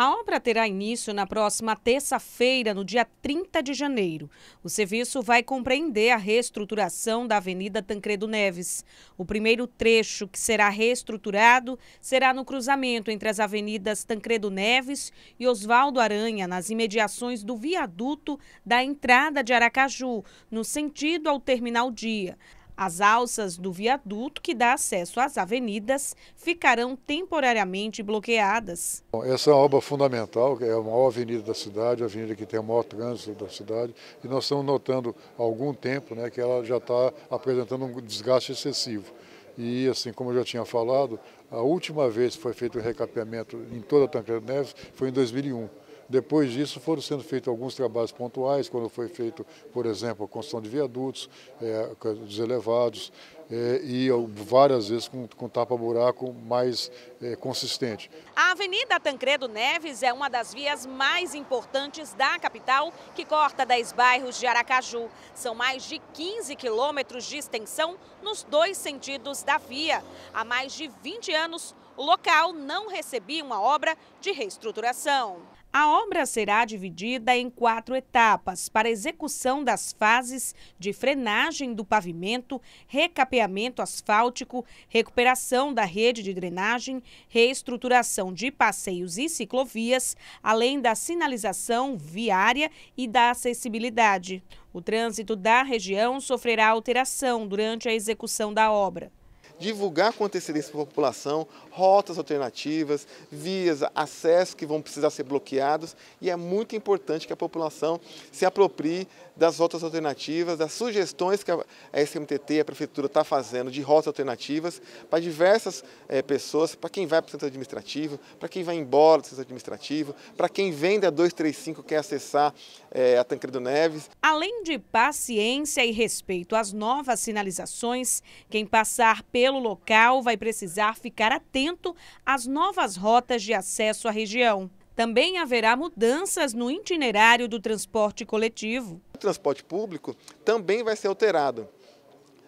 A obra terá início na próxima terça-feira, no dia 30 de janeiro. O serviço vai compreender a reestruturação da Avenida Tancredo Neves. O primeiro trecho que será reestruturado será no cruzamento entre as avenidas Tancredo Neves e Oswaldo Aranha, nas imediações do viaduto da entrada de Aracaju, no sentido ao Terminal Dia. As alças do viaduto que dá acesso às avenidas ficarão temporariamente bloqueadas. Essa é uma obra fundamental, é a maior avenida da cidade, a avenida que tem o maior trânsito da cidade, e nós estamos notando há algum tempo né, que ela já está apresentando um desgaste excessivo. E assim como eu já tinha falado, a última vez que foi feito o recapeamento em toda a Tancredo Neves foi em 2001. Depois disso foram sendo feitos alguns trabalhos pontuais, quando foi feito, por exemplo, a construção de viadutos, é, dos elevados, é, e várias vezes com, com tapa-buraco mais é, consistente. A Avenida Tancredo Neves é uma das vias mais importantes da capital, que corta 10 bairros de Aracaju. São mais de 15 quilômetros de extensão nos dois sentidos da via. Há mais de 20 anos, o local não recebia uma obra de reestruturação. A obra será dividida em quatro etapas para execução das fases de frenagem do pavimento, recapeamento asfáltico, recuperação da rede de drenagem, reestruturação de passeios e ciclovias, além da sinalização viária e da acessibilidade. O trânsito da região sofrerá alteração durante a execução da obra divulgar com antecedência para a população rotas alternativas, vias, acessos que vão precisar ser bloqueados e é muito importante que a população se aproprie das rotas alternativas, das sugestões que a SMTT, a Prefeitura, está fazendo de rotas alternativas para diversas é, pessoas, para quem vai para o centro administrativo, para quem vai embora do centro administrativo, para quem vem da 235 quer acessar é, a Tancredo Neves. Além de paciência e respeito às novas sinalizações, quem passar pelo pelo local vai precisar ficar atento às novas rotas de acesso à região. Também haverá mudanças no itinerário do transporte coletivo. O transporte público também vai ser alterado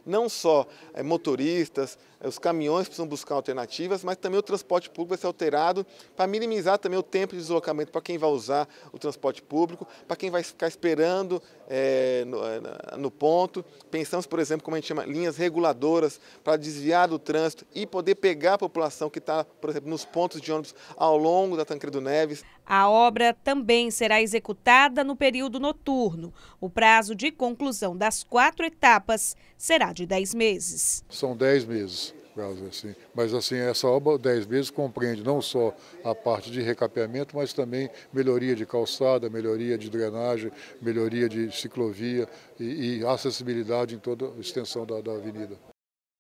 não só é, motoristas, eh, os caminhões precisam buscar alternativas, mas também o transporte público vai ser alterado para minimizar também o tempo de deslocamento para quem vai usar o transporte público, para quem vai ficar esperando é, no, no, ponto. Pensamos, por exemplo, como a gente chama, linhas reguladoras para desviar do trânsito e poder pegar a população que está, por exemplo, nos pontos de ônibus ao longo da Tancredo Neves. A obra também será executada no período noturno. O prazo de conclusão das quatro etapas será de 10 meses. São 10 meses. Assim. Mas assim, essa obra, 10 meses, compreende não só a parte de recapeamento, mas também melhoria de calçada, melhoria de drenagem, melhoria de ciclovia e, e acessibilidade em toda a extensão da, da avenida.